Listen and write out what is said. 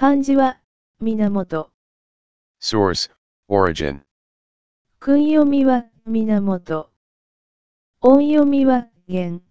漢字は、源。Source, origin. 訓読みは、源。音読みは、源。